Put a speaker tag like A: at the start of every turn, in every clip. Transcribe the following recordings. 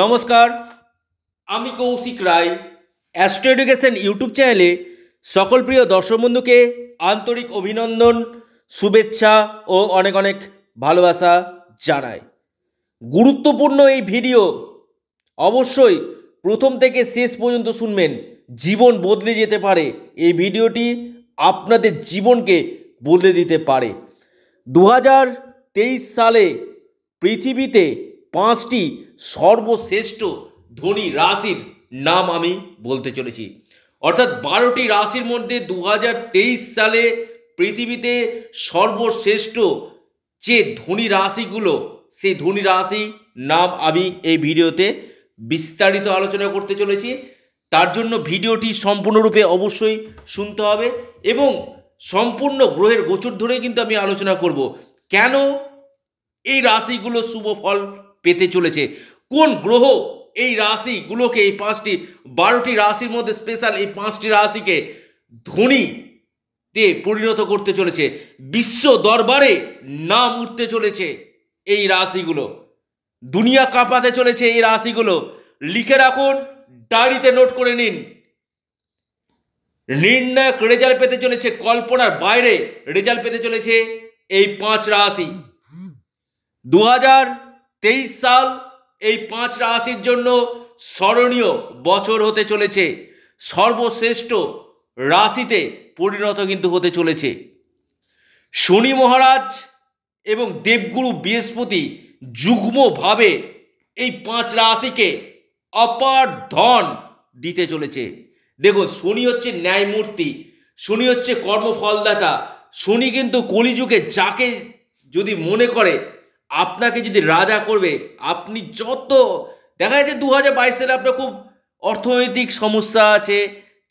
A: নমস্কার আমি Koushik Roy astro education YouTube চ্যানেলে সকল প্রিয় দর্শক বন্ধুকে আন্তরিক অভিনন্দন শুভেচ্ছা ও অনেক অনেক ভালোবাসা জানাই গুরুত্বপূর্ণ এই ভিডিও অবশ্যই প্রথম থেকে শেষ পর্যন্ত শুনবেন জীবন বদলে যেতে পারে এই ভিডিওটি আপনাদের জীবনকে বদলে দিতে পারে দু সালে পৃথিবীতে পাঁচটি সর্বশ্রেষ্ঠ ধনী রাশির নাম আমি বলতে চলেছি অর্থাৎ বারোটি রাশির মধ্যে দু সালে পৃথিবীতে সর্বশ্রেষ্ঠ যে ধনী রাশিগুলো সেই ধনী রাশি নাম আমি এই ভিডিওতে বিস্তারিত আলোচনা করতে চলেছি তার জন্য ভিডিওটি সম্পূর্ণরূপে অবশ্যই শুনতে হবে এবং সম্পূর্ণ গ্রহের গোচর ধরে কিন্তু আমি আলোচনা করব কেন এই রাশিগুলো শুভ ফল পেতে চলেছে কোন গ্রহ এই রাশিগুলোকে এই পাঁচটি বারোটি রাশির মধ্যে স্পেশাল এই পাঁচটি রাশিকে ধনী পরিণত করতে চলেছে বিশ্ব দরবারে নাম উঠতে চলেছে এই রাশিগুলো দুনিয়া কাঁপাতে চলেছে এই রাশিগুলো লিখে রাখুন ডায়েরিতে নোট করে নিন নির্ণায়ক রেজাল্ট পেতে চলেছে কল্পনার বাইরে রেজাল্ট পেতে চলেছে এই পাঁচ রাশি দু হাজার তেইশ সাল এই পাঁচ রাশির জন্য স্মরণীয় বছর হতে চলেছে সর্বশ্রেষ্ঠ রাশিতে পরিণত কিন্তু হতে চলেছে শনি মহারাজ এবং দেবগুরু বৃহস্পতি যুগ্মভাবে এই পাঁচ রাশিকে অপার ধন দিতে চলেছে দেখুন শনি হচ্ছে ন্যায়মূর্তি শনি হচ্ছে কর্মফলদাতা শনি কিন্তু কলিযুগে যাকে যদি মনে করে আপনাকে যদি রাজা করবে আপনি যত দেখা যাচ্ছে দু হাজার বাইশ সালে আপনার খুব অর্থনৈতিক সমস্যা আছে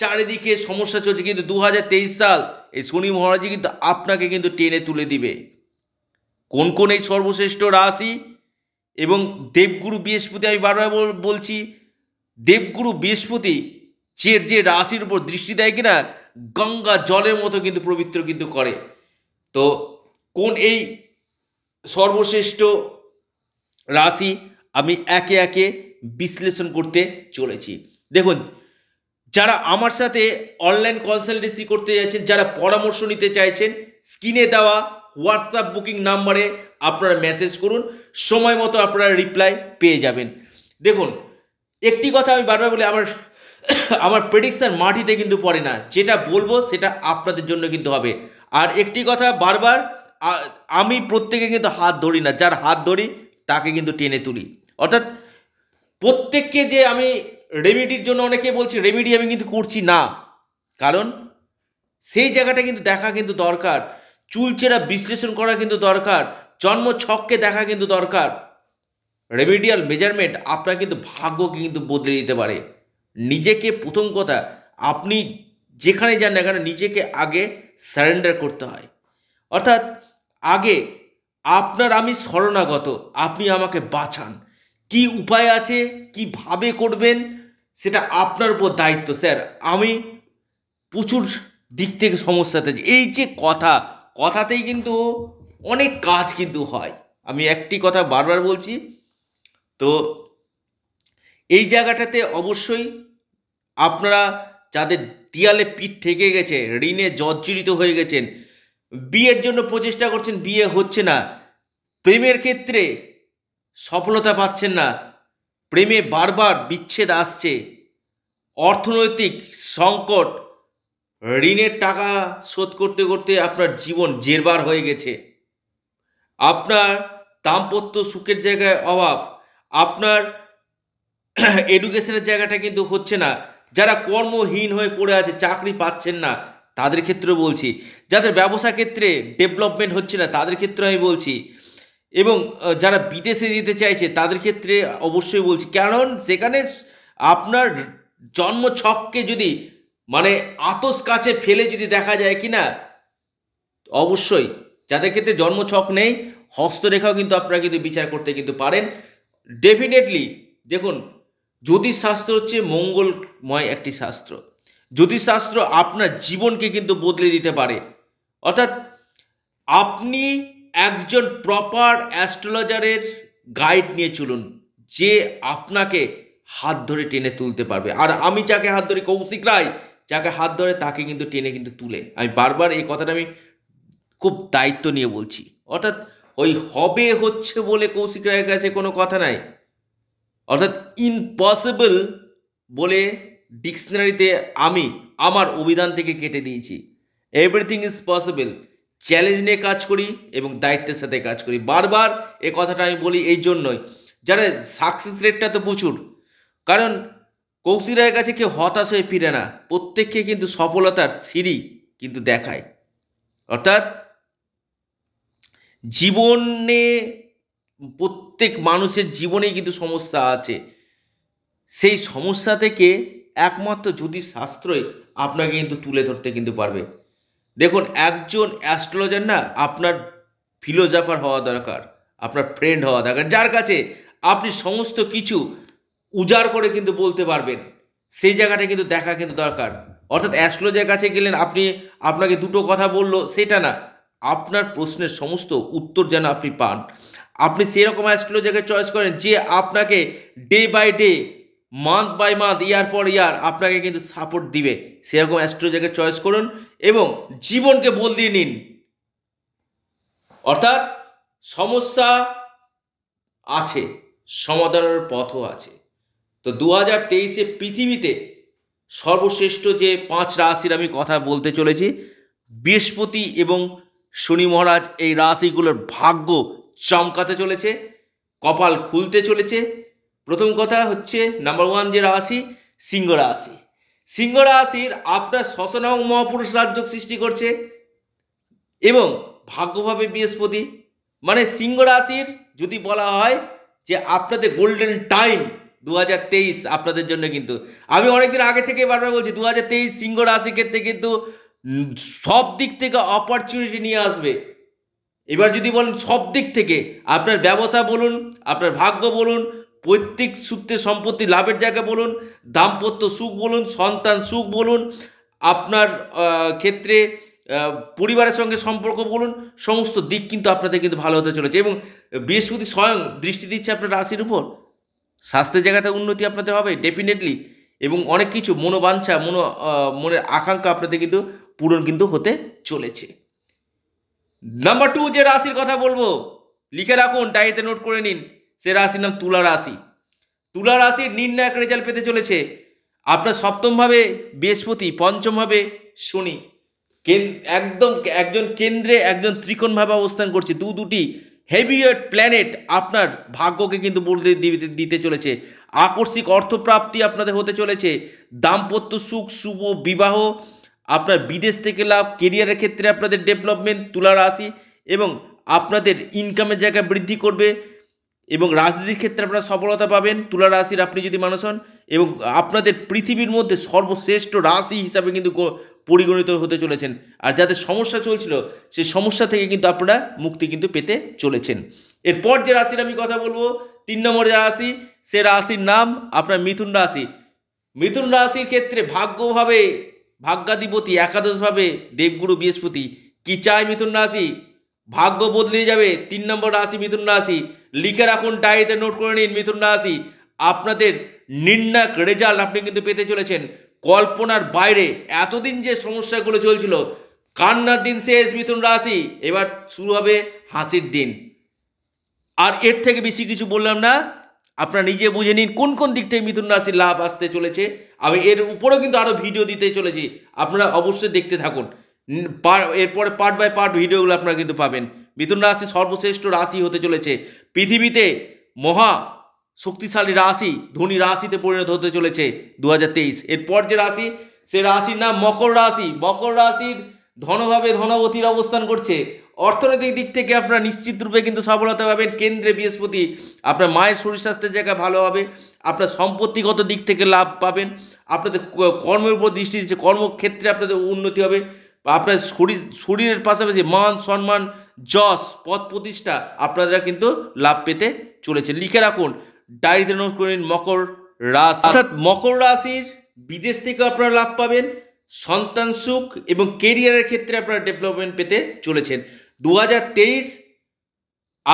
A: চারিদিকে সমস্যা চলছে কিন্তু দু সাল এই শনি মহারাজি কিন্তু আপনাকে কিন্তু টেনে তুলে দিবে কোন কোন এই সর্বশ্রেষ্ঠ রাশি এবং দেবগুরু বৃহস্পতি আমি বারবার বলছি দেবগুরু বৃহস্পতি যে যে রাশির উপর দৃষ্টি দেয় কিনা গঙ্গা জলের মতো কিন্তু পবিত্র কিন্তু করে তো কোন এই সর্বশ্রেষ্ঠ রাশি আমি একে একে বিশ্লেষণ করতে চলেছি দেখুন যারা আমার সাথে অনলাইন কনসালটেন্সি করতে চাইছেন যারা পরামর্শ নিতে চাইছেন স্ক্রিনে দেওয়া হোয়াটসঅ্যাপ বুকিং নাম্বারে আপনারা মেসেজ করুন সময় মতো আপনারা রিপ্লাই পেয়ে যাবেন দেখুন একটি কথা আমি বারবার বলি আমার আমার প্রেডিকশান মাটিতে কিন্তু পড়ে না যেটা বলবো সেটা আপনাদের জন্য কিন্তু হবে আর একটি কথা বারবার আমি প্রত্যেকে কিন্তু হাত ধরি না যার হাত ধরি তাকে কিন্তু টেনে তুলি অর্থাৎ প্রত্যেককে যে আমি রেমিডির জন্য অনেকে বলছি রেমিডি আমি কিন্তু করছি না কারণ সেই জায়গাটা কিন্তু দেখা কিন্তু দরকার চুলচেরা বিশ্লেষণ করা কিন্তু দরকার জন্ম ছককে দেখা কিন্তু দরকার রেমিডিয়াল মেজারমেন্ট আপনার কিন্তু ভাগ্যকে কিন্তু বদলে দিতে পারে নিজেকে প্রথম কথা আপনি যেখানে যান না কেন নিজেকে আগে সারেন্ডার করতে হয় অর্থাৎ আগে আপনার আমি শরণাগত আপনি আমাকে বাঁচান কি উপায় আছে কিভাবে করবেন সেটা আপনার উপর দায়িত্ব স্যার আমি প্রচুর দিক থেকে সমস্যাতে এই যে কথা কথাতেই কিন্তু অনেক কাজ কিন্তু হয় আমি একটি কথা বারবার বলছি তো এই জায়গাটাতে অবশ্যই আপনারা যাদের দেয়ালে পিঠ ঠেকে গেছে ঋণে জর্জরিত হয়ে গেছেন বিয়ের জন্য প্রচেষ্টা করছেন বিয়ে হচ্ছে না প্রেমের ক্ষেত্রে সফলতা পাচ্ছেন না প্রেমে বারবার বিচ্ছেদ আসছে অর্থনৈতিক সংকট ঋণের টাকা শোধ করতে করতে আপনার জীবন জেরবার হয়ে গেছে আপনার দাম্পত্য সুখের জায়গায় অভাব আপনার এডুকেশনের জায়গাটা কিন্তু হচ্ছে না যারা কর্মহীন হয়ে পড়ে আছে চাকরি পাচ্ছেন না তাদের ক্ষেত্রেও বলছি যাদের ব্যবসা ক্ষেত্রে ডেভেলপমেন্ট হচ্ছে না তাদের ক্ষেত্রে আমি বলছি এবং যারা বিদেশে যেতে চাইছে তাদের ক্ষেত্রে অবশ্যই বলছি কারণ সেখানে আপনার জন্ম ছককে যদি মানে আতস কাছে ফেলে যদি দেখা যায় কি না অবশ্যই যাদের ক্ষেত্রে জন্ম ছক নেই হস্তরেখাও কিন্তু আপনারা কিন্তু বিচার করতে কিন্তু পারেন ডেফিনেটলি দেখুন জ্যোতিষ শাস্ত্র হচ্ছে মঙ্গলময় একটি শাস্ত্র জ্যোতিষশাস্ত্র আপনার জীবনকে কিন্তু বদলে দিতে পারে অর্থাৎ আপনি একজন প্রপার অ্যাস্ট্রোলজারের গাইড নিয়ে চলুন যে আপনাকে হাত ধরে টেনে তুলতে পারবে আর আমি যাকে হাত ধরে কৌশিক রায় যাকে হাত ধরে তাকে কিন্তু টেনে কিন্তু তুলে আমি বারবার এই কথাটা আমি খুব দায়িত্ব নিয়ে বলছি অর্থাৎ ওই হবে হচ্ছে বলে কৌশিক রায়ের কাছে কোনো কথা নাই অর্থাৎ ইম্পসিবল বলে ডিকশনারিতে আমি আমার অভিধান থেকে কেটে দিয়েছি এভরিথিং ইজ পসিবল চ্যালেঞ্জ নিয়ে কাজ করি এবং দায়িত্বের সাথে কাজ করি বারবার এ কথাটা আমি বলি এই জন্যই যারা সাকসেস রেটটা তো প্রচুর কারণ কৌশিরায়ের কাছে কেউ হতাশ হয়ে ফিরে না প্রত্যেককে কিন্তু সফলতার সিঁড়ি কিন্তু দেখায় অর্থাৎ জীবনে প্রত্যেক মানুষের জীবনেই কিন্তু সমস্যা আছে সেই সমস্যা থেকে একমাত্র শাস্ত্রই আপনাকে কিন্তু তুলে ধরতে কিন্তু পারবে দেখুন একজন অ্যাস্ট্রোলজার না আপনার ফিলোজাফার হওয়া দরকার আপনার ফ্রেন্ড হওয়া দরকার যার কাছে আপনি সমস্ত কিছু উজাড় করে কিন্তু বলতে পারবেন সেই জায়গাটা কিন্তু দেখা কিন্তু দরকার অর্থাৎ অ্যাস্ট্রোলজার কাছে গেলেন আপনি আপনাকে দুটো কথা বললো সেটা না আপনার প্রশ্নের সমস্ত উত্তর যেন আপনি পান আপনি সেরকম অ্যাস্ট্রোলজারকে চয়েস করেন যে আপনাকে day by day month by month year পর ইয়ার আপনাকে কিন্তু সাপোর্ট দিবে সেরকম অ্যাস্ট্রোজাকে চয়েস করুন এবং জীবনকে দিয়ে নিন অর্থাৎ সমস্যা আছে সমাধানের পথও আছে তো দু হাজার তেইশে পৃথিবীতে সর্বশ্রেষ্ঠ যে পাঁচ রাশির আমি কথা বলতে চলেছি বৃহস্পতি এবং শনি মহারাজ এই রাশিগুলোর ভাগ্য চমকাতে চলেছে কপাল খুলতে চলেছে প্রথম কথা হচ্ছে নাম্বার ওয়ান যে রাশি সিংহ রাশি সিংহ রাশির আপনার শশন এবং মহাপুরুষ রাজযোগ সৃষ্টি করছে এবং ভাগ্যভাবে বৃহস্পতি মানে সিংহ রাশির যদি বলা হয় যে আপনাদের গোল্ডেন টাইম দু হাজার তেইশ আপনাদের জন্য কিন্তু আমি অনেকদিন আগে থেকে বারবার বলছি দু হাজার তেইশ সিংহ রাশির ক্ষেত্রে কিন্তু সব দিক থেকে অপরচুনিটি নিয়ে আসবে এবার যদি বলেন সব দিক থেকে আপনার ব্যবসা বলুন আপনার ভাগ্য বলুন পৈতৃক সূত্রে সম্পত্তি লাভের জায়গা বলুন দাম্পত্য সুখ বলুন সন্তান সুখ বলুন আপনার ক্ষেত্রে পরিবারের সঙ্গে সম্পর্ক বলুন সমস্ত দিক কিন্তু আপনাদের কিন্তু ভালো হতে চলেছে এবং বৃহস্পতি স্বয়ং দৃষ্টি দিচ্ছে আপনার রাশির উপর স্বাস্থ্যের জায়গাতে উন্নতি আপনাদের হবে ডেফিনেটলি এবং অনেক কিছু মনোবাঞ্ছা মনো মনের আকাঙ্ক্ষা আপনাদের কিন্তু পূরণ কিন্তু হতে চলেছে নাম্বার টু যে রাশির কথা বলবো লিখে রাখুন ডায়েতে নোট করে নিন সে রাশির নাম তুলা রাশি তুলা রাশির নির্ণায়ক রেজাল্ট পেতে চলেছে আপনার সপ্তমভাবে বৃহস্পতি পঞ্চমভাবে শনি একদম একজন কেন্দ্রে একজন ত্রিকোণভাবে অবস্থান করছে দু দুটি হেভিওয়েট প্ল্যানেট আপনার ভাগ্যকে কিন্তু বলতে দিতে চলেছে আকস্মিক অর্থপ্রাপ্তি আপনাদের হতে চলেছে দাম্পত্য সুখ শুভ বিবাহ আপনার বিদেশ থেকে লাভ কেরিয়ারের ক্ষেত্রে আপনাদের ডেভেলপমেন্ট তুলা রাশি এবং আপনাদের ইনকামের জায়গা বৃদ্ধি করবে এবং রাজনীতির ক্ষেত্রে আপনারা সফলতা পাবেন তুলা রাশির আপনি যদি মানুষ হন এবং আপনাদের পৃথিবীর মধ্যে সর্বশ্রেষ্ঠ রাশি হিসাবে কিন্তু পরিগণিত হতে চলেছেন আর যাদের সমস্যা চলছিল সেই সমস্যা থেকে কিন্তু আপনারা মুক্তি কিন্তু পেতে চলেছেন এরপর যে রাশির আমি কথা বলবো তিন নম্বর যে রাশি সে রাশির নাম আপনার মিথুন রাশি মিথুন রাশির ক্ষেত্রে ভাগ্যভাবে ভাগ্যাধিপতি একাদশভাবে দেবগুরু বৃহস্পতি কি চায় মিথুন রাশি ভাগ্য বদলে যাবে তিন নম্বর রাশি মিথুন রাশি লিখে রাখুন ডায়েতে নোট করে নিন মিথুন রাশি আপনাদের নির্ণায়ক রেজাল্ট আপনি কিন্তু পেতে চলেছেন কল্পনার বাইরে এতদিন যে সমস্যাগুলো চলছিল কান্নার দিন শেষ মিথুন রাশি এবার শুরু হবে হাসির দিন আর এর থেকে বেশি কিছু বললাম না আপনারা নিজে বুঝে নিন কোন কোন দিক থেকে মিথুন রাশির লাভ আসতে চলেছে আমি এর উপরেও কিন্তু আরও ভিডিও দিতে চলেছি আপনারা অবশ্যই দেখতে থাকুন এরপরে পার্ট বাই পার্ট ভিডিওগুলো আপনারা কিন্তু পাবেন মিথুন রাশি সর্বশ্রেষ্ঠ রাশি হতে চলেছে পৃথিবীতে মহা শক্তিশালী রাশি ধনী রাশিতে পরিণত হতে চলেছে দু এরপর যে রাশি সে রাশির নাম মকর রাশি মকর রাশির ধনভাবে ধনবতীর অবস্থান করছে অর্থনৈতিক দিক থেকে আপনারা নিশ্চিত রূপে কিন্তু সফলতা পাবেন কেন্দ্রে বৃহস্পতি আপনার মায়ের শরীর স্বাস্থ্যের জায়গা ভালো হবে আপনার সম্পত্তিগত দিক থেকে লাভ পাবেন আপনাদের কর্মের উপর দৃষ্টি দিচ্ছে কর্মক্ষেত্রে আপনাদের উন্নতি হবে আপনার শরীর শরীরের পাশাপাশি মান সম্মান যশ পদ প্রতিষ্ঠা আপনারা কিন্তু লাভ পেতে চলেছে লিখে রাখুন ডায়েরিতে নোট করে নিন মকর রাশি অর্থাৎ মকর রাশির বিদেশ থেকে আপনারা লাভ পাবেন সন্তান সুখ এবং কেরিয়ারের ক্ষেত্রে আপনারা ডেভেলপমেন্ট পেতে চলেছেন দু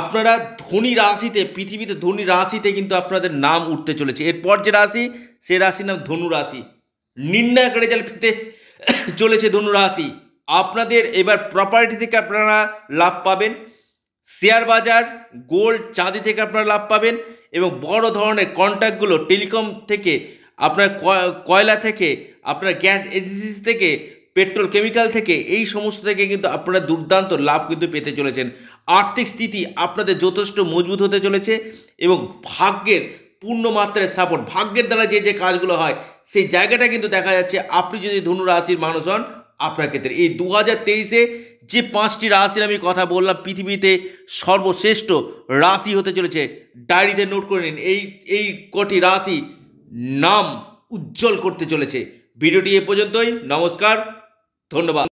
A: আপনারা ধনী রাশিতে পৃথিবীতে ধনী রাশিতে কিন্তু আপনাদের নাম উঠতে চলেছে এরপর যে রাশি সে রাশির নাম ধনু রাশি নির্ণায়ক রেজাল্ট পেতে চলেছে ধনু রাশি আপনাদের এবার প্রপার্টি থেকে আপনারা লাভ পাবেন শেয়ার বাজার গোল্ড চাঁদি থেকে আপনারা লাভ পাবেন এবং বড় ধরনের কন্ট্যাক্টগুলো টেলিকম থেকে আপনার কয়লা থেকে আপনার গ্যাস এজেন্সি থেকে পেট্রোল কেমিক্যাল থেকে এই সমস্ত থেকে কিন্তু আপনারা দুর্দান্ত লাভ কিন্তু পেতে চলেছেন আর্থিক স্থিতি আপনাদের যথেষ্ট মজবুত হতে চলেছে এবং ভাগ্যের পূর্ণ মাত্রায় সাপোর্ট ভাগ্যের দ্বারা যে যে কাজগুলো হয় সেই জায়গাটা কিন্তু দেখা যাচ্ছে আপনি যদি ধনু রাশির মানুষ হন আপনার ক্ষেত্রে এই দু হাজার তেইশে যে পাঁচটি রাশির আমি কথা বললাম পৃথিবীতে সর্বশ্রেষ্ঠ রাশি হতে চলেছে ডায়েরিতে নোট করে নিন এই এই কটি রাশি নাম উজ্জ্বল করতে চলেছে ভিডিওটি এ পর্যন্তই নমস্কার ধন্যবাদ